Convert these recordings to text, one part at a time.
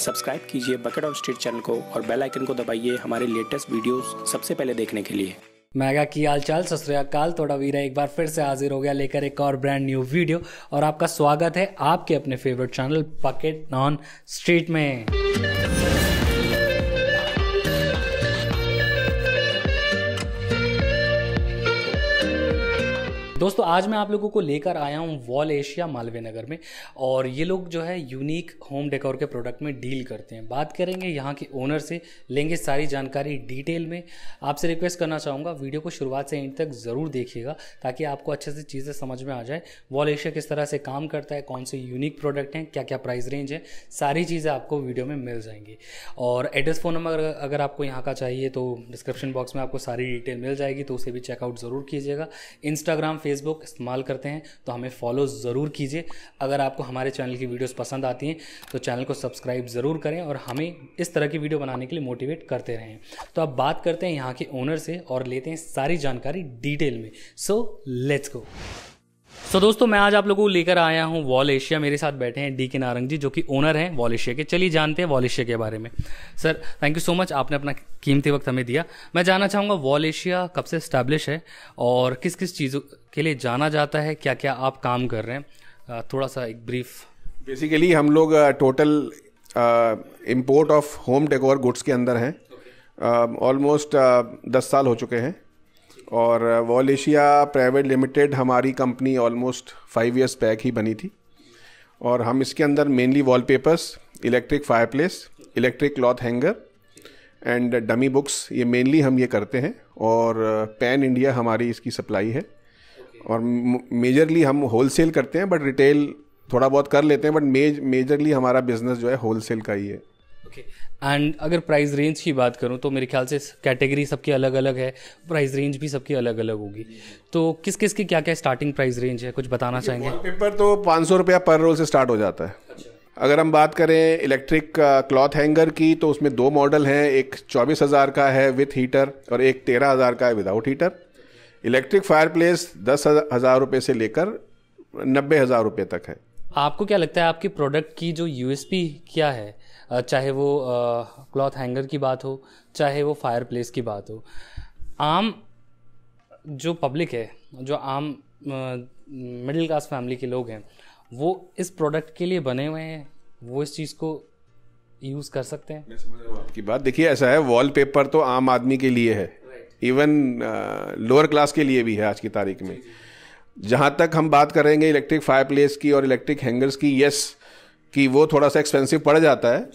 Subscribe कीजिए bucket of street channel को और बेल आइकन को दबाइए हमारे लेटेस्ट वीडियोस सबसे पहले देखने के लिए मैगा की हाल चाल सतरकाल थोड़ा वीरा एक बार फिर से हाजिर हो गया लेकर एक और ब्रांड न्यू वीडियो और आपका स्वागत है आपके अपने फेवरेट चैनल पकेट नॉन स्ट्रीट में दोस्तों आज मैं आप लोगों को लेकर आया हूँ वॉल एशिया मालवीय नगर में और ये लोग जो है यूनिक होम डेकोर के प्रोडक्ट में डील करते हैं बात करेंगे यहाँ के ओनर से लेंगे सारी जानकारी डिटेल में आपसे रिक्वेस्ट करना चाहूँगा वीडियो को शुरुआत से एंड तक ज़रूर देखिएगा ताकि आपको अच्छे से चीज़ें समझ में आ जाए वॉल एशिया किस तरह से काम करता है कौन से यूनिक प्रोडक्ट हैं क्या क्या प्राइस रेंज है सारी चीज़ें आपको वीडियो में मिल जाएंगी और एड्रेस फ़ोन नंबर अगर आपको यहाँ का चाहिए तो डिस्क्रिप्शन बॉक्स में आपको सारी डिटेल मिल जाएगी तो उसे भी चेकआउट ज़रूर कीजिएगा इंस्टाग्राम फेसबुक फेसबुक इस्तेमाल करते हैं तो हमें फॉलो ज़रूर कीजिए अगर आपको हमारे चैनल की वीडियोस पसंद आती हैं तो चैनल को सब्सक्राइब ज़रूर करें और हमें इस तरह की वीडियो बनाने के लिए मोटिवेट करते रहें तो अब बात करते हैं यहाँ के ओनर से और लेते हैं सारी जानकारी डिटेल में सो लेट्स गो सो दोस्तों मैं आज आप लोगों को लेकर आया हूँ वॉल एशिया मेरे साथ बैठे हैं डी के नारंग जी जो कि ओनर हैं वॉल एशिया के चलिए जानते हैं वॉल एशिया के बारे में sir thank you so much आपने अपना कीमती वक्त हमें दिया मैं जानना चाहूँगा वॉल एशिया कब से स्टैब्लिश है और किस किस चीज़ों के लिए जाना जाता है क्या क्या आप काम कर रहे हैं थोड़ा सा एक ब्रीफ बेसिकली हम लोग total import of home decor goods के अंदर हैं ऑलमोस्ट दस साल हो चुके हैं और वॉल एशिया प्राइवेट लिमिटेड हमारी company almost five years back ही बनी थी और हम इसके अंदर mainly wallpapers electric fireplace electric cloth hanger and dummy books ये मेनली हम ये करते हैं और पैन इंडिया हमारी इसकी सप्लाई है और मेजरली हम होलसेल करते हैं बट रिटेल थोड़ा बहुत कर लेते हैं बट मेज मेजरली हमारा बिजनेस जो है होलसेल का ही है ओके okay. एंड अगर प्राइस रेंज की बात करूं तो मेरे ख्याल से कैटेगरी सबकी अलग अलग है प्राइस रेंज भी सबकी अलग अलग होगी तो किस किस की क्या क्या स्टार्टिंग प्राइस रेंज है कुछ बताना चाहेंगे पेपर तो पाँच सौ रुपया पर रोल से स्टार्ट हो जाता है अच्छा। अगर हम बात करें इलेक्ट्रिक क्लॉथ हैंगर की तो उसमें दो मॉडल हैं एक चौबीस हज़ार का है विथ हीटर और एक तेरह हज़ार का है without heater electric fireplace दस हज़ार रुपये से लेकर नब्बे हज़ार रुपये तक है आपको क्या लगता है आपकी प्रोडक्ट की जो यूएसपी क्या है चाहे वो क्लॉथ हैंगर की बात हो चाहे वो फायर प्लेस की बात हो आम जो पब्लिक है जो आम मिडिल क्लास फैमिली के लोग हैं वो इस प्रोडक्ट के लिए बने हुए हैं वो इस चीज़ को यूज़ कर सकते हैं आपकी बात देखिए ऐसा है वॉलपेपर तो आम आदमी के लिए है इवन लोअर क्लास के लिए भी है आज की तारीख में जहाँ तक हम बात करेंगे इलेक्ट्रिक फायर प्लेस की और इलेक्ट्रिक हैंगर्स की येस कि वो थोड़ा सा एक्सपेंसिव पड़ जाता है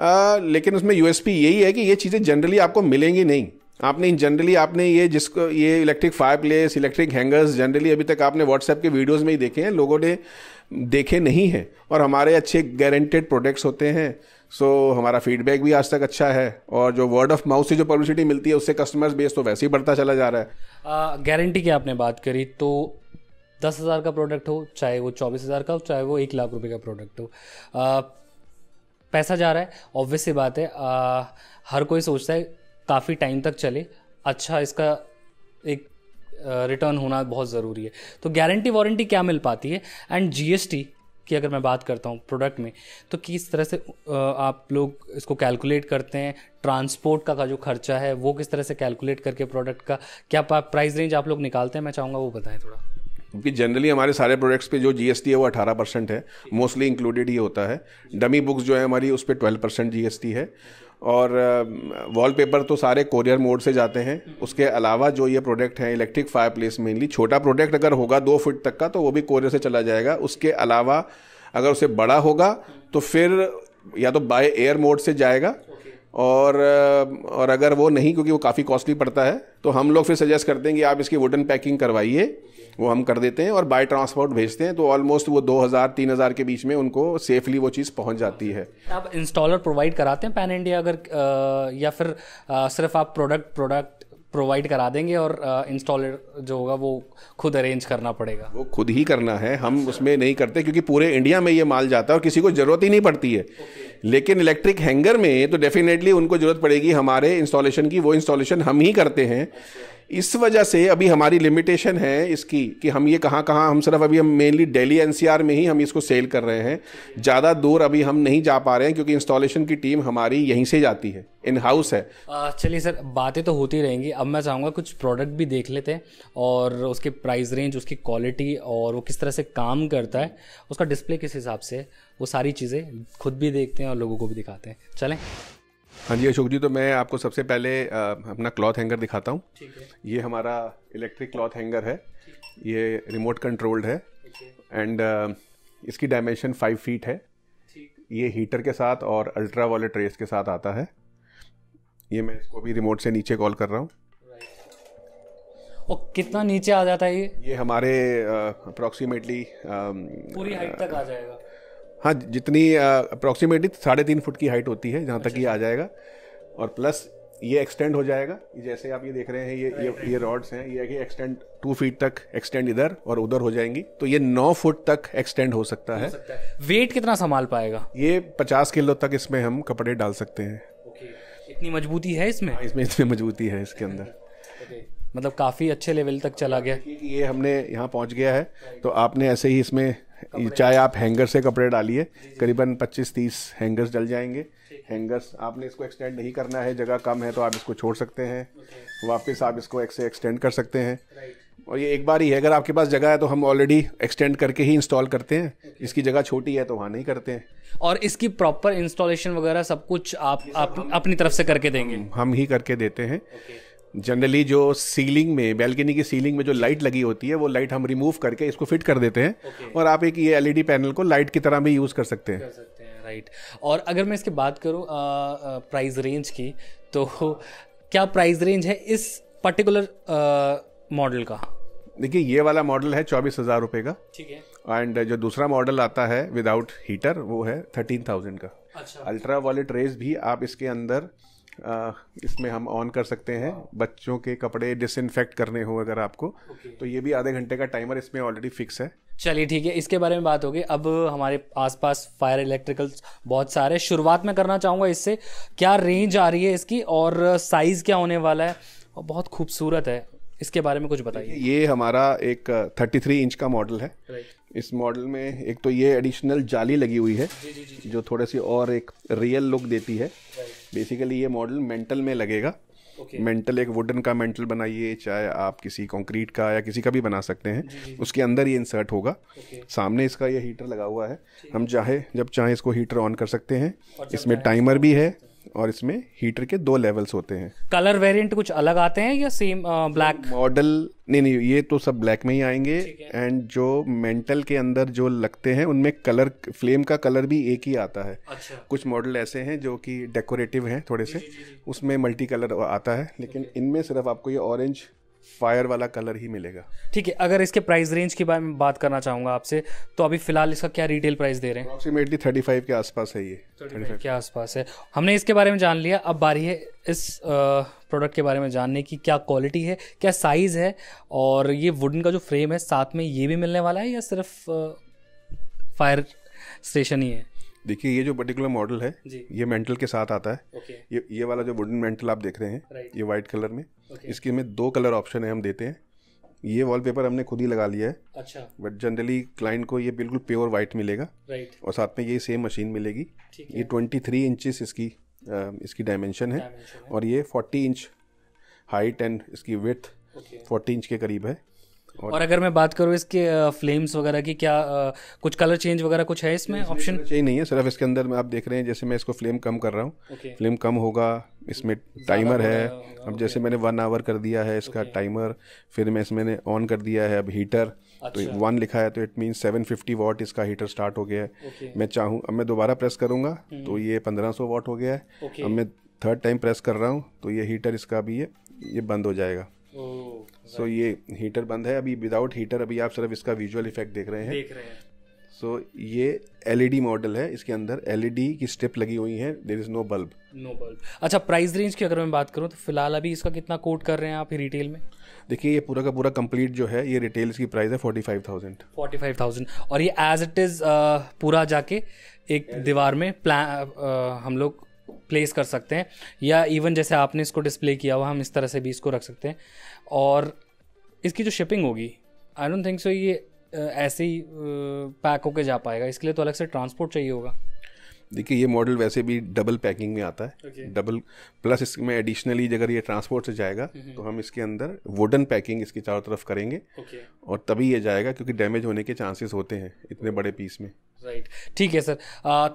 आ, uh, लेकिन उसमें यूएसपी यही है कि ये चीज़ें जनरली आपको मिलेंगी नहीं आपने जनरली आपने ये जिसको ये electric fireplace electric hangers generally अभी तक आपने व्हाट्सएप के वीडियोस में ही देखे हैं लोगों ने देखे नहीं हैं और हमारे अच्छे गारंटेड प्रोडक्ट्स होते हैं सो so, हमारा फीडबैक भी आज तक अच्छा है और जो वर्ड ऑफ माउथ से जो पब्लिसिटी मिलती है उससे कस्टमर्स बेस तो वैसे ही बढ़ता चला जा रहा है गारंटी की आपने बात करी तो दस हज़ार का प्रोडक्ट हो चाहे वो चौबीस हज़ार का हो चाहे वो एक लाख रुपए का प्रोडक्ट हो आ, पैसा जा रहा है ऑब्वियस सी बात है आ, हर कोई सोचता है काफ़ी टाइम तक चले अच्छा इसका एक रिटर्न होना बहुत ज़रूरी है तो गारंटी वारंटी क्या मिल पाती है एंड जीएसटी की अगर मैं बात करता हूँ प्रोडक्ट में तो किस तरह से आप लोग इसको कैलकुलेट करते हैं ट्रांसपोर्ट का, का जो खर्चा है वो किस तरह से कैलकुलेट करके प्रोडक्ट का क्या प्राइस रेंज आप लोग निकालते हैं मैं चाहूँगा वो बताएं थोड़ा क्योंकि जनरली हमारे सारे प्रोडक्ट्स पे जो जीएसटी है वो 18 परसेंट है मोस्टली इंक्लूडेड ही होता है डमी बुक्स जो है हमारी उस पर ट्वेल्व परसेंट जी है और वॉलपेपर तो सारे कोरियर मोड से जाते हैं उसके अलावा जो ये प्रोडक्ट हैं इलेक्ट्रिक फायर प्लेस मेनली छोटा प्रोडक्ट अगर होगा दो फुट तक का तो वो भी कोरियर से चला जाएगा उसके अलावा अगर उसे बड़ा होगा तो फिर या तो बाय एयर मोड से जाएगा और और अगर वो नहीं क्योंकि वो काफ़ी कॉस्टली पड़ता है तो हम लोग फिर सजेस्ट करते हैं कि आप इसकी वुडन पैकिंग करवाइए वो हम कर देते हैं और बाय ट्रांसपोर्ट भेजते हैं तो ऑलमोस्ट वो 2000 3000 के बीच में उनको सेफली वो चीज़ पहुंच जाती है आप इंस्टॉलर प्रोवाइड कराते हैं पैन इंडिया अगर आ, या फिर आ, सिर्फ आप प्रोडक्ट प्रोडक्ट प्रोवाइड करा देंगे और इंस्टॉलर जो होगा वो खुद अरेंज करना पड़ेगा वो खुद ही करना है हम उसमें नहीं करते क्योंकि पूरे इंडिया में ये माल जाता है और किसी को ज़रूरत ही नहीं पड़ती है लेकिन इलेक्ट्रिक हैंगर में तो डेफिनेटली उनको ज़रूरत पड़ेगी हमारे इंस्टॉलेशन की वो इंस्टॉलेशन हम ही करते हैं अच्छा। इस वजह से अभी हमारी लिमिटेशन है इसकी कि हम ये कहाँ कहाँ हम सिर्फ अभी हम मेनली दिल्ली एनसीआर में ही हम इसको सेल कर रहे हैं ज़्यादा दूर अभी हम नहीं जा पा रहे हैं क्योंकि इंस्टॉलेशन की टीम हमारी यहीं से जाती है इन हाउस है चलिए सर बातें तो होती रहेंगी अब मैं चाहूँगा कुछ प्रोडक्ट भी देख लेते हैं और उसके प्राइस रेंज उसकी क्वालिटी और वो किस तरह से काम करता है उसका डिस्प्ले किस हिसाब से वो सारी चीज़ें खुद भी देखते हैं और लोगों को भी दिखाते हैं चलें हाँ जी अशोक जी तो मैं आपको सबसे पहले अपना क्लॉथ हैंगर दिखाता हूँ ये हमारा इलेक्ट्रिक क्लॉथ हैंगर है ये रिमोट कंट्रोल्ड है एंड इसकी डायमेंशन फाइव फीट है ये हीटर के साथ और अल्ट्रा वॉलेट रेस के साथ आता है ये मैं इसको भी रिमोट से नीचे कॉल कर रहा हूँ और कितना नीचे आ जाता है ये ये हमारे अप्रोक्सीमेटली पूरी हाइट तक आ जाएगा हाँ जितनी अप्रॉक्सीमेटली साढ़े तीन फुट की हाइट होती है जहाँ तक अच्छा। ये आ जाएगा और प्लस ये एक्सटेंड हो जाएगा जैसे आप ये देख रहे हैं ये ये ये रॉड्स हैं ये कि एक्सटेंड टू फीट तक एक्सटेंड इधर और उधर हो जाएंगी तो ये नौ फुट तक एक्सटेंड हो सकता है।, वेट कितना संभाल पाएगा ये पचास किलो तक इसमें हम कपड़े डाल सकते हैं इतनी मजबूती है इसमें हाँ, इसमें इसमें मजबूती है इसके अंदर मतलब काफ़ी अच्छे लेवल तक चला गया ये हमने यहाँ पहुँच गया है तो आपने ऐसे ही इसमें चाहे आप हैंगर से कपड़े डालिए करीबन 25-30 हैंगर्स डल जाएंगे हैंगर्स आपने इसको एक्सटेंड नहीं करना है जगह कम है तो आप इसको छोड़ सकते हैं वापस आप इसको एक से एक्सटेंड कर सकते हैं और ये एक बार ही है अगर आपके पास जगह है तो हम ऑलरेडी एक्सटेंड करके ही इंस्टॉल करते हैं इसकी जगह छोटी है तो वहाँ नहीं करते हैं और इसकी प्रॉपर इंस्टॉलेशन वगैरह सब कुछ आप अपनी तरफ से करके देंगे हम ही करके देते हैं जनरली जो सीलिंग में बैल्कनी की सीलिंग में जो लाइट लगी होती है वो लाइट हम रिमूव करके इसको फिट कर देते हैं okay. और आप एक ये एलईडी पैनल को लाइट की तरह भी यूज़ कर सकते हैं कर सकते हैं राइट और अगर मैं इसकी बात करूँ प्राइस रेंज की तो क्या प्राइस रेंज है इस पर्टिकुलर मॉडल का देखिए ये वाला मॉडल है चौबीस हज़ार रुपये का ठीक है एंड जो दूसरा मॉडल आता है विदाउट हीटर वो है थर्टीन थाउजेंड का अच्छा अल्ट्रा वॉलेट रेस भी आप इसके अंदर इसमें हम ऑन कर सकते हैं हाँ। बच्चों के कपड़े डिसइनफेक्ट करने हो अगर आपको तो ये भी आधे घंटे का टाइमर इसमें ऑलरेडी फिक्स है चलिए ठीक है इसके बारे में बात होगी अब हमारे आसपास फायर इलेक्ट्रिकल बहुत सारे शुरुआत में करना चाहूँगा इससे क्या रेंज आ रही है इसकी और साइज़ क्या होने वाला है और बहुत खूबसूरत है इसके बारे में कुछ बताइए ये हमारा एक 33 इंच का मॉडल है इस मॉडल में एक तो ये एडिशनल जाली लगी हुई है जी जी जी जो थोड़ी सी और एक रियल लुक देती है बेसिकली ये मॉडल मेंटल में लगेगा मेंटल एक वुडन का मेंटल बनाइए चाहे आप किसी कंक्रीट का या किसी का भी बना सकते हैं उसके अंदर ये इंसर्ट होगा सामने इसका ये हीटर लगा हुआ है हम चाहे जब चाहे इसको हीटर ऑन कर सकते हैं इसमें टाइमर भी है और इसमें हीटर के दो लेवल्स होते हैं कलर वेरिएंट कुछ अलग आते हैं या सेम ब्लैक मॉडल नहीं नहीं ये तो सब ब्लैक में ही आएंगे एंड जो मेंटल के अंदर जो लगते हैं उनमें कलर फ्लेम का कलर भी एक ही आता है अच्छा। कुछ मॉडल ऐसे हैं जो कि डेकोरेटिव हैं थोड़े से जी, जी, जी। उसमें मल्टी कलर आता है लेकिन इनमें सिर्फ आपको ये ऑरेंज फायर वाला कलर ही मिलेगा ठीक है अगर इसके प्राइस रेंज के बारे में बात करना चाहूंगा आपसे तो अभी फिलहाल इसका क्या रिटेल प्राइस दे रहे हैं अप्रोक्सीमेटली थर्टी फाइव के आसपास है ये थर्टी फाइव के आसपास है हमने इसके बारे में जान लिया अब बारी है इस प्रोडक्ट के बारे में जानने की क्या क्वालिटी है क्या साइज़ है और ये वुडन का जो फ्रेम है साथ में ये भी मिलने वाला है या सिर्फ फायर स्टेशन ही है देखिए ये जो पर्टिकुलर मॉडल है ये मेंटल के साथ आता है okay. ये ये वाला जो वुडन मेंटल आप देख रहे हैं right. ये वाइट कलर में okay. इसके में दो कलर ऑप्शन है हम देते हैं ये वॉलपेपर हमने खुद ही लगा लिया है अच्छा बट जनरली क्लाइंट को ये बिल्कुल प्योर वाइट मिलेगा right. और साथ में ये सेम मशीन मिलेगी ये ट्वेंटी थ्री इंचिस इसकी इसकी डायमेंशन है और ये फोर्टी इंच हाइट एंड इसकी विथ फोर्टी इंच के करीब है और, और अगर मैं बात करूँ इसके फ्लेम्स वगैरह की क्या कुछ कलर चेंज वगैरह कुछ है इसमें ऑप्शन चेंज नहीं है सिर्फ इसके अंदर में आप देख रहे हैं जैसे मैं इसको फ्लेम कम कर रहा हूँ फ्लेम कम होगा इसमें टाइमर है अब जैसे मैंने वन आवर कर दिया है इसका टाइमर फिर मैं इसमें ऑन कर दिया है अब हीटर तो वन अच्छा। लिखा है तो it mean seven fifty watt इसका हीटर स्टार्ट हो गया है मैं चाहूँ अब मैं दोबारा प्रेस करूंगा हम्म। तो ये पंद्रह सौ वाट हो गया है अब मैं थर्ड टाइम प्रेस कर रहा हूँ तो ये हीटर इसका भी ये ये बंद हो जाएगा सो so, ये हीटर बंद है अभी विदाउट हीटर अभी आप सिर्फ इसका विजुअल इफेक्ट देख रहे हैं देख रहे हैं सो so, ये एलईडी मॉडल है इसके अंदर एलईडी की स्टेप लगी हुई है there is no bulb no bulb अच्छा प्राइस रेंज की अगर मैं बात करूँ तो फिलहाल अभी इसका कितना कोट कर रहे हैं आप रिटेल में देखिए ये पूरा का पूरा कंप्लीट जो है ये रिटेल की प्राइस है forty five thousand forty five thousand और ये एज इट इज़ पूरा जाके एक दीवार में प्लान हम लोग प्लेस कर सकते हैं या इवन जैसे आपने इसको डिस्प्ले किया हुआ हम इस तरह से भी इसको रख सकते हैं और इसकी जो शिपिंग होगी आई डोंट थिंक सो ये ऐसे ही पैक होकर जा पाएगा इसके लिए तो अलग से ट्रांसपोर्ट चाहिए होगा देखिए ये मॉडल वैसे भी डबल पैकिंग में आता है okay. डबल प्लस इसमें एडिशनली अगर ये ट्रांसपोर्ट से जाएगा हम्म, हम्म। तो हम इसके अंदर वुडन पैकिंग इसकी चारों तरफ करेंगे okay. और तभी ये जाएगा क्योंकि डैमेज होने के चांसेस होते हैं इतने बड़े पीस में राइट ठीक है सर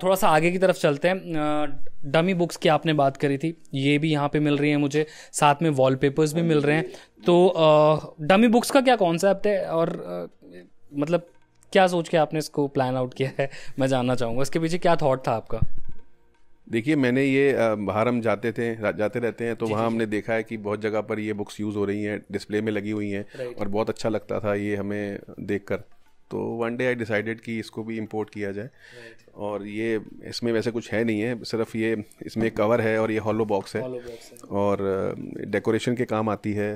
थोड़ा सा आगे की तरफ चलते हैं डमी बुक्स की आपने बात करी थी ये भी यहाँ पे मिल रही है मुझे साथ में वॉलपेपर्स भी मिल रहे हैं तो डमी बुक्स का क्या कॉन्सेप्ट है और मतलब क्या सोच के आपने इसको प्लान आउट किया है मैं जानना चाहूँगा इसके पीछे क्या थाट था आपका देखिए मैंने ये बाहर हम जाते थे जाते रहते हैं तो वहाँ हमने देखा है कि बहुत जगह पर ये बुक्स यूज़ हो रही हैं डिस्प्ले में लगी हुई हैं और बहुत अच्छा लगता था ये हमें देख कर तो वन डे आई डिसाइडेड कि इसको भी इंपोर्ट किया जाए और ये इसमें वैसे कुछ है नहीं है सिर्फ ये इसमें एक कवर है और ये हॉलो बॉक्स है, और डेकोरेशन uh, के काम आती है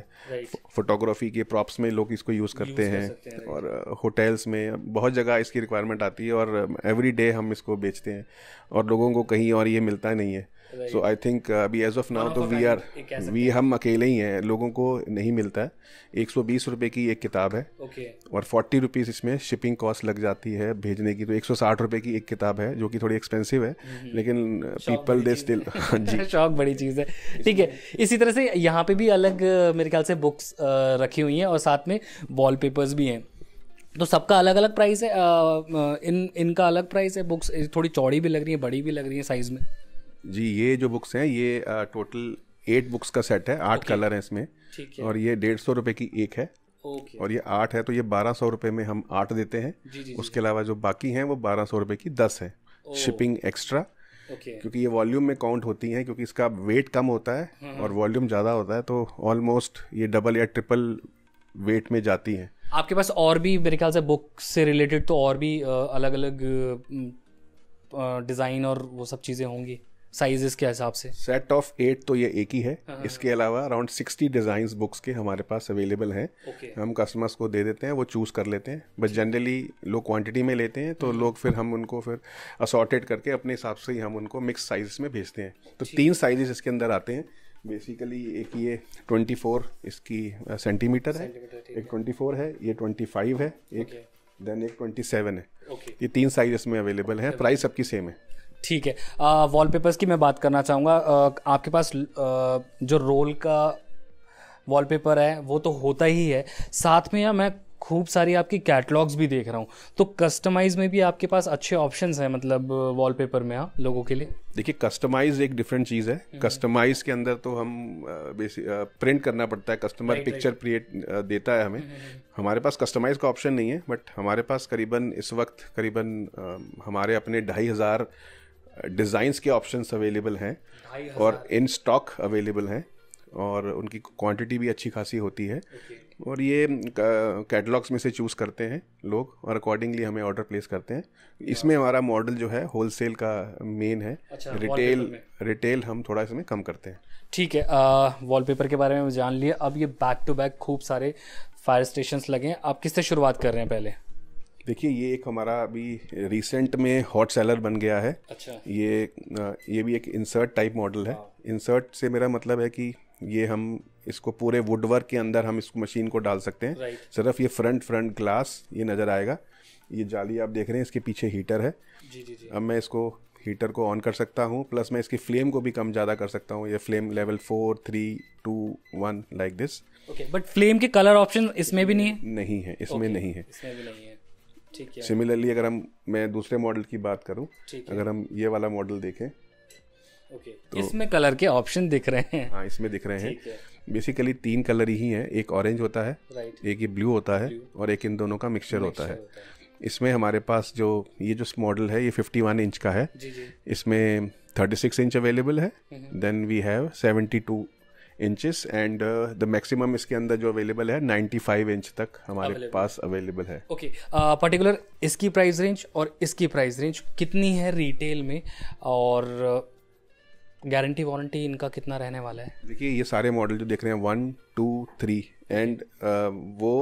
फोटोग्राफी के प्रॉप्स में लोग इसको यूज़ करते हैं और होटल्स uh, में बहुत जगह इसकी रिक्वायरमेंट आती है और एवरी um, डे हम इसको बेचते हैं और लोगों को कहीं और ये मिलता नहीं है सो आई थिंक अभी एज ऑफ नाउ तो वी आर वी हम अकेले ही हैं लोगों को नहीं मिलता है एक सौ बीस रुपये की एक किताब है okay. और फोर्टी रुपीज़ इसमें शिपिंग कॉस्ट लग जाती है भेजने की तो एक सौ साठ रुपये की एक किताब है जो कि थोड़ी एक्सपेंसिव है हम्म। लेकिन पीपल दे स्टिल जी शौक बड़ी चीज़ है ठीक है इसी तरह से यहाँ पे भी अलग uh, मेरे ख्याल से बुक्स uh, रखी हुई हैं और साथ में वॉल भी हैं तो सबका अलग अलग प्राइस है आ, uh, इन इनका अलग प्राइस है बुक्स थोड़ी चौड़ी भी लग रही है बड़ी भी लग रही है साइज़ में जी ये जो बुक्स हैं ये टोटल एट बुक्स का सेट है आठ okay. कलर है इसमें है। और ये डेढ़ सौ रुपये की एक है okay. और ये आठ है तो ये बारह सौ रुपये में हम आठ देते हैं जी, जी, उसके अलावा जो बाकी हैं वो बारह सौ रुपये की दस है शिपिंग एक्स्ट्रा Okay. क्योंकि ये वॉल्यूम में काउंट होती हैं क्योंकि इसका वेट कम होता है हम्म, और वॉल्यूम हम्म। ज़्यादा होता है तो ऑलमोस्ट ये डबल या ट्रिपल वेट में जाती हैं आपके पास और भी मेरे ख्याल से बुक से रिलेटेड तो और भी अलग अलग डिज़ाइन और वो सब चीज़ें होंगी साइजेस के हिसाब से सेट ऑफ एट तो ये एक ही है हाँ, हाँ, इसके हाँ। अलावा अराउंड सिक्सटी डिजाइन बुक्स के हमारे पास अवेलेबल हैं okay. हम कस्टमर्स को दे देते हैं वो चूज कर लेते हैं बस जनरली लोग क्वांटिटी में लेते हैं तो हम्म। लोग फिर हम उनको फिर असॉर्टेड करके अपने हिसाब से ही हम उनको मिक्स साइज में भेजते हैं तो तीन साइजेस इसके अंदर आते हैं बेसिकली एक ये ट्वेंटी फोर इसकी सेंटीमीटर है एक ट्वेंटी फोर है ये ट्वेंटी फाइव है एक देन एक ट्वेंटी सेवन है ये तीन साइज इसमें अवेलेबल है प्राइस सबकी सेम है ठीक है वॉलपेपर्स की मैं बात करना चाहूँगा आपके पास आ, जो रोल का वॉलपेपर है वो तो होता ही है साथ में मैं खूब सारी आपकी कैटलॉग्स भी देख रहा हूँ तो कस्टमाइज में भी आपके पास अच्छे ऑप्शन हैं मतलब वॉलपेपर में आप हाँ, लोगों के लिए देखिए कस्टमाइज एक डिफरेंट चीज़ है कस्टमाइज हम्म। के अंदर तो हम बेसिक प्रिंट करना पड़ता है कस्टमर पिक्चर क्रिएट देता है हमें हम्म, हम्म। हमारे पास कस्टमाइज का ऑप्शन नहीं है बट हमारे पास करीबन इस वक्त करीबन हमारे अपने ढाई हज़ार डिज़ाइंस के ऑप्शंस अवेलेबल हैं और इन स्टॉक अवेलेबल हैं और उनकी क्वांटिटी भी अच्छी खासी होती है और ये कैटलॉग्स में से चूज़ करते हैं लोग और अकॉर्डिंगली हमें ऑर्डर प्लेस करते हैं इसमें हमारा मॉडल जो है होलसेल का मेन है अच्छा, रिटेल रिटेल हम थोड़ा इसमें कम करते हैं ठीक है वॉलपेपर के बारे में जान लिया अब ये बैक टू बैक खूब सारे फायर स्टेशन लगे हैं आप किससे शुरुआत कर रहे हैं पहले देखिए ये एक हमारा अभी रिसेंट में हॉट सेलर बन गया है अच्छा ये ये भी एक इंसर्ट टाइप मॉडल है इंसर्ट हाँ। से मेरा मतलब है कि ये हम इसको पूरे वुडवर्क के अंदर हम इस मशीन को डाल सकते हैं सिर्फ ये फ्रंट फ्रंट ग्लास ये नज़र आएगा ये जाली आप देख रहे हैं इसके पीछे हीटर है जी जी जी अब मैं इसको हीटर को ऑन कर सकता हूँ प्लस मैं इसकी फ्लेम को भी कम ज़्यादा कर सकता हूँ ये flame level four three two one like this okay but flame के कलर ऑप्शन इसमें भी नहीं है नहीं है इसमें okay, नहीं है इसमें भी नहीं है सिमिलरली अगर हम मैं दूसरे मॉडल की बात करूं अगर हम ये वाला मॉडल देखें ओके तो, इसमें कलर के ऑप्शन दिख रहे हैं हाँ इसमें दिख रहे हैं बेसिकली तीन कलर ही हैं एक ऑरेंज होता है एक ये ब्लू होता है और एक इन दोनों का मिक्सचर होता है इसमें हमारे पास जो ये जो मॉडल है ये 51 इंच का है जी जी। इसमें 36 इंच अवेलेबल है then we have 72 inches and the maximum इसके अंदर जो अवेलेबल है 95 इंच तक हमारे available. पास अवेलेबल है ओके पर्टिकुलर uh, इसकी प्राइस रेंज और इसकी प्राइस रेंज कितनी है रिटेल में और गारंटी uh, वारंटी इनका कितना रहने वाला है देखिए ये सारे मॉडल जो देख रहे हैं वन टू थ्री एंड वो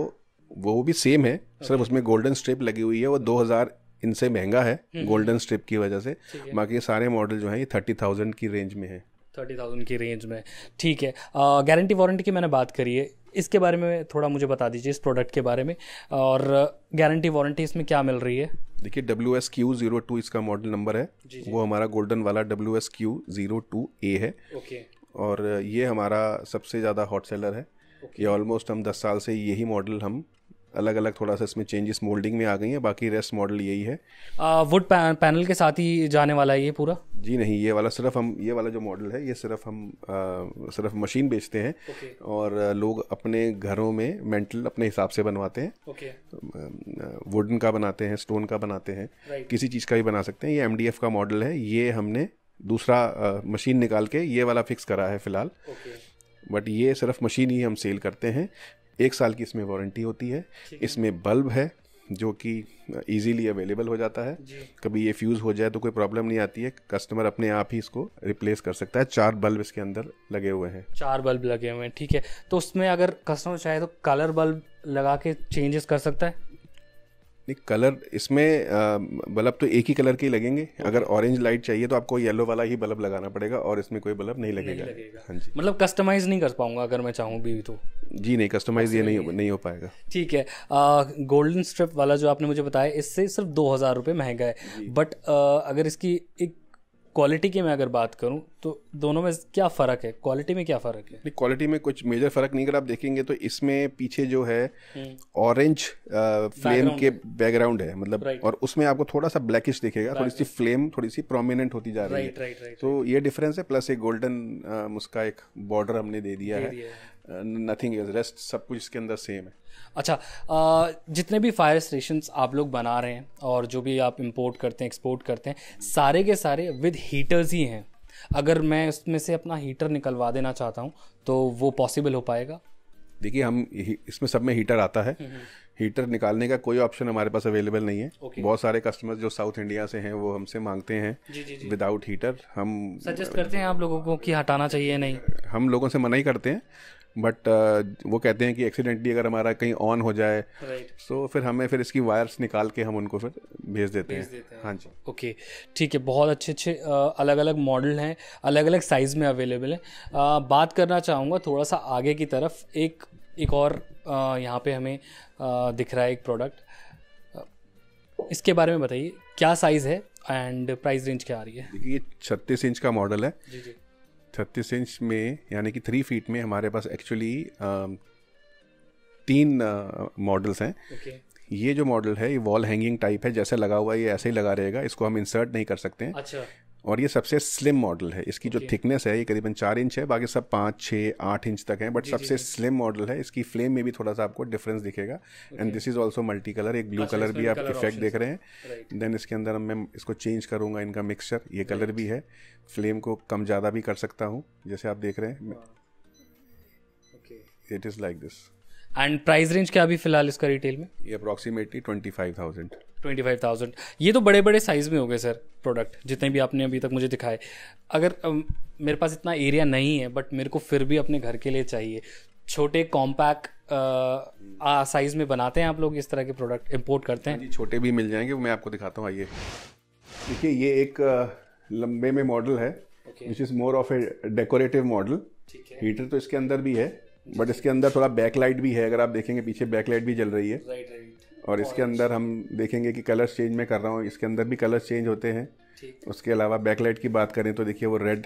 वो भी सेम है okay. सिर्फ उसमें गोल्डन स्ट्रिप लगी हुई है वो दो हज़ार इनसे महंगा है गोल्डन हम्म, स्ट्रिप हम्म। की वजह से बाकी ये सारे मॉडल जो हैं ये थर्टी थाउजेंड की रेंज में है थर्टी थाउजेंड की रेंज में ठीक है गारंटी वारंटी की मैंने बात करी है इसके बारे में थोड़ा मुझे बता दीजिए इस प्रोडक्ट के बारे में और गारंटी वारंटी इसमें क्या मिल रही है देखिए W S Q zero two इसका मॉडल नंबर है जी जी। वो हमारा गोल्डन वाला W S Q zero two A है ओके और ये हमारा सबसे ज़्यादा हॉट सेलर है ये ऑलमोस्ट हम दस साल से यही मॉडल हम अलग अलग थोड़ा सा इसमें चेंजेस मोल्डिंग में आ गई हैं बाकी रेस्ट मॉडल यही है वुड पैन, पैनल के साथ ही जाने वाला है ये पूरा जी नहीं ये वाला सिर्फ हम ये वाला जो मॉडल है ये सिर्फ हम आ, सिर्फ मशीन बेचते हैं okay. और लोग अपने घरों में मेंटल अपने हिसाब से बनवाते हैं वुडन का बनाते हैं स्टोन का बनाते हैं right. किसी चीज़ का भी बना सकते हैं ये एम का मॉडल है ये हमने दूसरा मशीन निकाल के ये वाला फिक्स करा है फ़िलहाल बट ये सिर्फ मशीन ही हम सेल करते हैं एक साल की इसमें वारंटी होती है इसमें बल्ब है जो कि इजीली अवेलेबल हो जाता है कभी ये फ्यूज़ हो जाए तो कोई प्रॉब्लम नहीं आती है कस्टमर अपने आप ही इसको रिप्लेस कर सकता है चार बल्ब इसके अंदर लगे हुए हैं चार बल्ब लगे हुए हैं ठीक है तो उसमें अगर कस्टमर चाहे तो कलर बल्ब लगा के चेंजेस कर सकता है नहीं कलर इसमें बल्ब तो एक ही कलर के ही लगेंगे अगर ऑरेंज लाइट चाहिए तो आपको येलो वाला ही बल्ब लगाना पड़ेगा और इसमें कोई बल्ब नहीं लगेगा, हाँ जी मतलब कस्टमाइज नहीं कर पाऊंगा अगर मैं चाहूँ भी तो जी नहीं कस्टमाइज ये नहीं नहीं, नहीं हो पाएगा ठीक है गोल्डन स्ट्रिप वाला जो आपने मुझे बताया इससे सिर्फ दो हज़ार रुपये महंगा है बट अगर इसकी एक क्वालिटी की मैं अगर बात करूं तो दोनों में क्या फ़र्क है क्वालिटी में क्या फ़र्क है नहीं क्वालिटी में कुछ मेजर फ़र्क नहीं अगर आप देखेंगे तो इसमें पीछे जो है ऑरेंज फ्लेम हम्म। के बैकग्राउंड है मतलब right. और उसमें आपको थोड़ा सा ब्लैकिश दिखेगा थोड़ी सी फ्लेम थोड़ी सी प्रोमिनेंट होती जा रही right, है right, तो ये डिफरेंस है प्लस एक गोल्डन उसका एक बॉर्डर हमने दे दिया है नथिंग इज रेस्ट सब कुछ इसके अंदर सेम है अच्छा आ, जितने भी फायर स्टेशन आप लोग बना रहे हैं और जो भी आप इम्पोर्ट करते हैं एक्सपोर्ट करते हैं सारे के सारे विद हीटर्स ही हैं अगर मैं उसमें से अपना हीटर निकलवा देना चाहता हूँ तो वो पॉसिबल हो पाएगा देखिए हम इसमें सब में हीटर आता है हीटर हम्म, हम्म। निकालने का कोई ऑप्शन हमारे पास अवेलेबल नहीं है okay. बहुत सारे कस्टमर्स जो साउथ इंडिया से हैं वो हमसे मांगते हैं विदाउट हीटर हम सजेस्ट करते हैं आप लोगों को कि हटाना चाहिए नहीं हम लोगों से मना ही करते हैं बट uh, वो कहते हैं कि एक्सीडेंटली अगर हमारा कहीं ऑन हो जाए सो तो so, फिर हमें फिर इसकी वायर्स निकाल के हम उनको फिर भेज देते, हैं।, देते हैं हाँ जी ओके ठीक है बहुत अच्छे अच्छे अलग अलग मॉडल हैं अलग अलग साइज़ में अवेलेबल हैं बात करना चाहूँगा थोड़ा सा आगे की तरफ एक एक और यहाँ पे हमें दिख रहा है एक प्रोडक्ट इसके बारे में बताइए क्या साइज़ है एंड प्राइस रेंज क्या आ रही है देखिए ये छत्तीस इंच का मॉडल है जी जी छत्तीस इंच में यानी कि थ्री फीट में हमारे पास एक्चुअली तीन मॉडल्स हैं ये जो मॉडल है ये वॉल हैंगिंग टाइप है जैसे लगा हुआ है ये ऐसे ही लगा रहेगा इसको हम इंसर्ट नहीं कर सकते हैं अच्छा और ये सबसे स्लिम मॉडल है इसकी okay. जो थिकनेस है ये करीबन चार इंच है बाकी सब पाँच छः आठ इंच तक है बट सबसे स्लिम मॉडल है इसकी फ्लेम में भी थोड़ा सा आपको डिफरेंस दिखेगा and this is also multi colour एक ब्लू कलर भी आप इफेक्ट देख रहे हैं देन इसके अंदर मैं इसको चेंज करूँगा इनका मिक्सचर ये कलर भी है फ्लेम को कम ज़्यादा भी कर सकता हूँ जैसे आप देख रहे हैं it is like this and price range क्या अभी फिलहाल इसका रिटेल में ये approximately twenty five thousand twenty five thousand ये तो बड़े बड़े साइज़ में हो गए सर प्रोडक्ट जितने भी आपने अभी तक मुझे दिखाए अगर मेरे पास इतना एरिया नहीं है बट मेरे को फिर भी अपने घर के लिए चाहिए छोटे कॉम्पैक्ट साइज़ में बनाते हैं आप लोग इस तरह के प्रोडक्ट इम्पोर्ट करते हैं हाँ छोटे भी मिल जाएंगे मैं आपको दिखाता हूँ आइए देखिए ये एक लंबे में मॉडल है which is more of a decorative model heater तो इसके अंदर भी है बट इसके अंदर थोड़ा बैकलाइट भी है अगर आप देखेंगे पीछे बैकलाइट भी जल रही है राइट राइट और इसके अंदर हम देखेंगे कि कलर्स चेंज मैं कर रहा हूँ इसके अंदर भी कलर्स चेंज होते हैं उसके अलावा बैकलाइट की बात करें तो देखिए वो रेड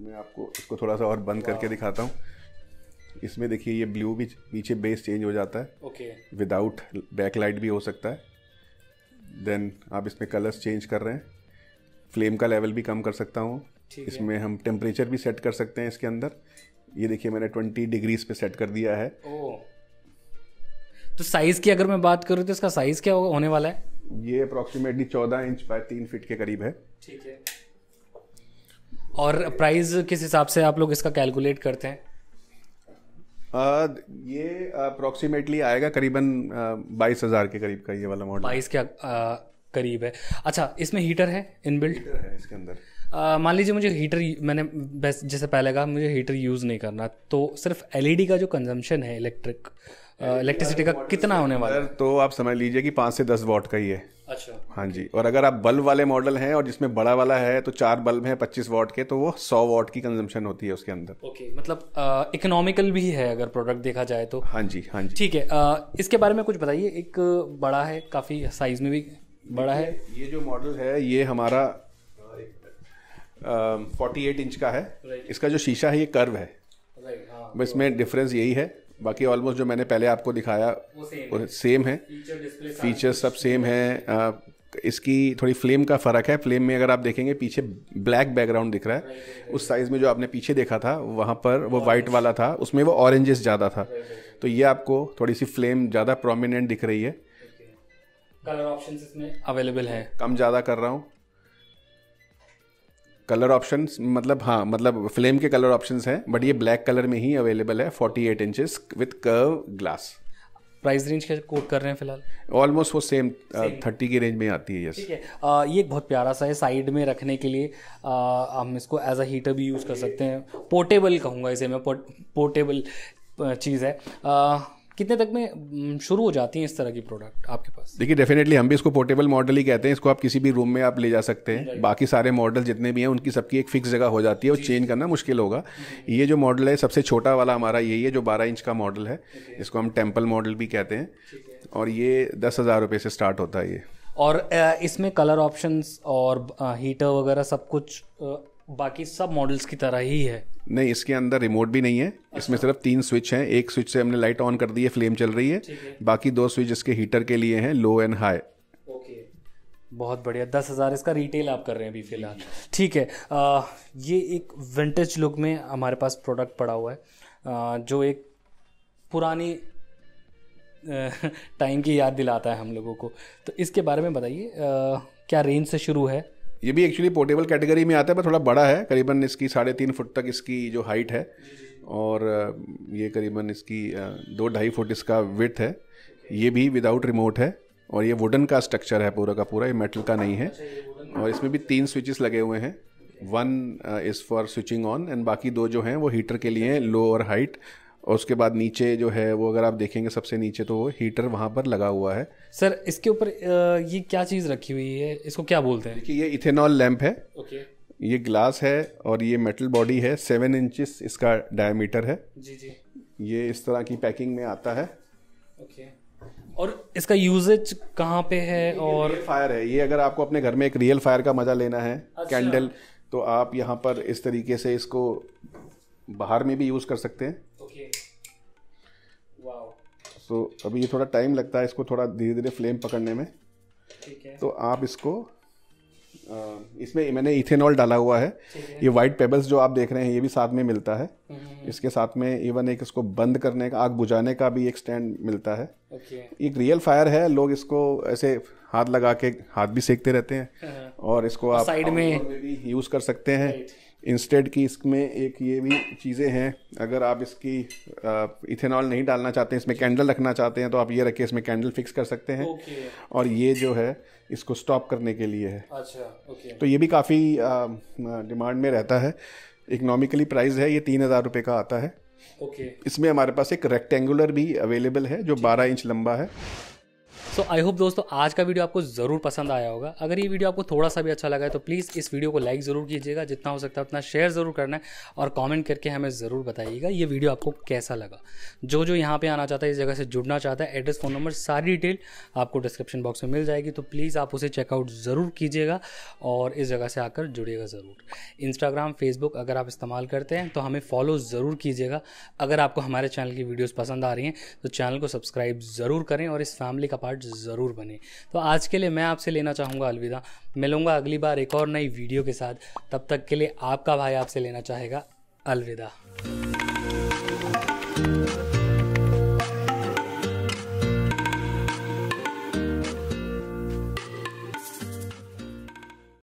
मैं आपको इसको थोड़ा सा और बंद करके दिखाता हूँ इसमें देखिए ये ब्लू भी पीछे बेस चेंज हो जाता है ओके विदाउट लाइट भी हो सकता है देन आप इसमें कलर्स चेंज कर रहे हैं फ्लेम का लेवल भी कम कर सकता हूँ इसमें हम टेम्परेचर भी सेट कर सकते हैं इसके अंदर ये देखिए मैंने ट्वेंटी डिग्रीज पे सेट कर दिया है ओ तो साइज की अगर मैं बात करूँ तो इसका साइज क्या होने वाला है ये अप्रोक्सीमेटली चौदह इंच बाय तीन फीट के करीब है ठीक है और प्राइस किस हिसाब से आप लोग इसका कैलकुलेट करते हैं आ, ये अप्रोक्सीमेटली आएगा करीबन बाईस हज़ार के करीब का ये वाला मॉडल बाईस के आ, करीब है अच्छा इसमें हीटर है इनबिल्ट हीटर है इसके अंदर मान लीजिए मुझे हीटर मैंने जैसे पहले कहा मुझे हीटर यूज़ नहीं करना तो सिर्फ एल e का जो कंजम्पशन है इलेक्ट्रिक इलेक्ट्रिसिटी e का कितना होने वाला है तो आप समझ लीजिए कि पाँच से दस वॉट का ही है अच्छा हाँ जी और अगर आप बल्ब वाले मॉडल हैं और जिसमें बड़ा वाला है तो चार बल्ब हैं पच्चीस वाट के तो वो सौ वाट की कंजम्पशन होती है उसके अंदर ओके okay, मतलब इकोनॉमिकल भी है अगर प्रोडक्ट देखा जाए तो हाँ जी हाँ जी ठीक है आ, इसके बारे में कुछ बताइए एक बड़ा है काफ़ी साइज में भी बड़ा है ये जो मॉडल है ये हमारा फोर्टी एट इंच का है right. इसका जो शीशा है ये कर्व है right, हाँ, बस इसमें डिफरेंस तो- यही है बाकी ऑलमोस्ट जो मैंने पहले आपको दिखाया वो सेम है, सेम है। फीचर्स सब सेम है इसकी थोड़ी फ्लेम का फ़र्क है फ्लेम में अगर आप देखेंगे पीछे ब्लैक बैकग्राउंड दिख रहा है उस साइज़ में जो आपने पीछे देखा था वहाँ पर वो वाइट वाला था उसमें वो ऑरेंजेस ज़्यादा था तो ये आपको थोड़ी सी फ्लेम ज़्यादा प्रोमिनेंट दिख रही है कलर ऑप्शन इसमें अवेलेबल है कम ज़्यादा कर रहा हूँ कलर ऑप्शन मतलब हाँ मतलब फ्लेम के कलर ऑप्शन हैं बट ये ब्लैक कलर में ही अवेलेबल है forty eight inches with curve glass price range क्या कोट कर रहे हैं फिलहाल ऑलमोस्ट वो सेम थर्टी uh, की रेंज में आती है यस ठीक है uh, ये एक बहुत प्यारा सा है साइड में रखने के लिए आ, uh, हम इसको एज अ हीटर भी यूज़ कर सकते हैं पोर्टेबल कहूँगा इसे मैं पोर्टेबल चीज़ है आ, कितने तक में शुरू हो जाती हैं इस तरह की प्रोडक्ट आपके पास देखिए डेफिनेटली हम भी इसको पोर्टेबल मॉडल ही कहते हैं इसको आप किसी भी रूम में आप ले जा सकते हैं बाकी सारे मॉडल जितने भी हैं उनकी सबकी एक फिक्स जगह हो जाती है और चेंज करना मुश्किल होगा ये जो मॉडल है सबसे छोटा वाला हमारा यही है जो बारह इंच का मॉडल है इसको हम टेम्पल मॉडल भी कहते हैं और ये दस हज़ार रुपये से स्टार्ट होता है ये और इसमें कलर ऑप्शंस और हीटर वगैरह सब कुछ बाकी सब मॉडल्स की तरह ही है नहीं इसके अंदर रिमोट भी नहीं है अच्छा। इसमें सिर्फ तीन स्विच हैं एक स्विच से हमने लाइट ऑन कर दी है फ्लेम चल रही है, है। बाकी दो स्विच इसके हीटर के लिए हैं लो एंड हाई ओके बहुत बढ़िया दस हज़ार इसका रिटेल आप कर रहे हैं अभी फ़िलहाल ठीक है आ, ये एक विंटेज लुक में हमारे पास प्रोडक्ट पड़ा हुआ है आ, जो एक पुरानी टाइम की याद दिलाता है हम लोगों को तो इसके बारे में बताइए क्या रेंज से शुरू है ये भी एक्चुअली पोर्टेबल कैटेगरी में आता है पर थोड़ा बड़ा है करीबन इसकी साढ़े तीन फुट तक इसकी जो हाइट है और ये करीबन इसकी दो ढाई फुट इसका विथ है ये भी विदाउट रिमोट है और ये वुडन का स्ट्रक्चर है पूरा का पूरा ये मेटल का नहीं है अच्छा, और इसमें भी तीन स्विचेस लगे हुए हैं one is for switching on and बाकी दो जो हैं वो हीटर के लिए लो और हाइट और उसके बाद नीचे जो है वो अगर आप देखेंगे सबसे नीचे तो वो हीटर वहाँ पर लगा हुआ है सर इसके ऊपर ये क्या चीज़ रखी हुई है इसको क्या बोलते हैं देखिए ये इथेनॉल लैम्प है ओके ये ग्लास है और ये मेटल बॉडी है सेवन इंचिस इसका डायमीटर है जी जी ये इस तरह की पैकिंग में आता है ओके और इसका यूजेज कहाँ पे है ये और ये फायर है ये अगर आपको अपने घर में एक रियल फायर का मज़ा लेना है अच्छा। कैंडल तो आप यहाँ पर इस तरीके से इसको बाहर में भी यूज़ कर सकते हैं ओके so, अभी ये थोड़ा टाइम लगता है इसको थोड़ा धीरे धीरे फ्लेम पकड़ने में तो आप इसको इसमें मैंने इथेनॉल डाला हुआ है ये वाइट पेबल्स जो आप देख रहे हैं ये भी साथ में मिलता है हम्म, हम्म, हम्म। इसके साथ में इवन एक इसको बंद करने का आग बुझाने का भी एक स्टैंड मिलता है एक रियल फायर है लोग इसको ऐसे हाथ लगा के हाथ भी सेकते रहते हैं हाँ, हाँ। और इसको आप साइड में यूज़ कर सकते हैं इंस्टेड की इसमें एक ये भी चीज़ें हैं अगर आप इसकी इथेनॉल नहीं डालना चाहते हैं इसमें कैंडल रखना चाहते हैं तो आप ये रखिए इसमें कैंडल फिक्स कर सकते हैं okay. और ये जो है इसको स्टॉप करने के लिए है अच्छा okay. तो ये भी काफ़ी डिमांड में रहता है इकनॉमिकली प्राइस है ये तीन हज़ार रुपये का आता है ओके okay. इसमें हमारे पास एक रेक्टेंगुलर भी अवेलेबल है जो बारह इंच लंबा है सो आई होप दोस्तों आज का वीडियो आपको ज़रूर पसंद आया होगा अगर ये वीडियो आपको थोड़ा सा भी अच्छा लगा है तो प्लीज़ इस वीडियो को लाइक ज़रूर कीजिएगा जितना हो सकता है उतना शेयर ज़रूर करना है और कमेंट करके हमें ज़रूर बताइएगा ये वीडियो आपको कैसा लगा जो जो यहाँ पे आना चाहता है इस जगह से जुड़ना चाहता है एड्रेस फ़ोन नंबर सारी डिटेल आपको डिस्क्रिप्शन बॉक्स में मिल जाएगी तो प्लीज़ आप उसे चेकआउट ज़रूर कीजिएगा और इस जगह से आकर जुड़िएगा ज़रूर इंस्टाग्राम फेसबुक अगर आप इस्तेमाल करते हैं तो हमें फॉलो ज़रूर कीजिएगा अगर आपको हमारे चैनल की वीडियोज़ पसंद आ रही हैं तो चैनल को सब्सक्राइब ज़रूर करें और इस फैमिली का पार्ट पार्ट ज़रूर बने तो आज के लिए मैं आपसे लेना चाहूँगा अलविदा मिलूँगा अगली बार एक और नई वीडियो के साथ तब तक के लिए आपका भाई आपसे लेना चाहेगा अलविदा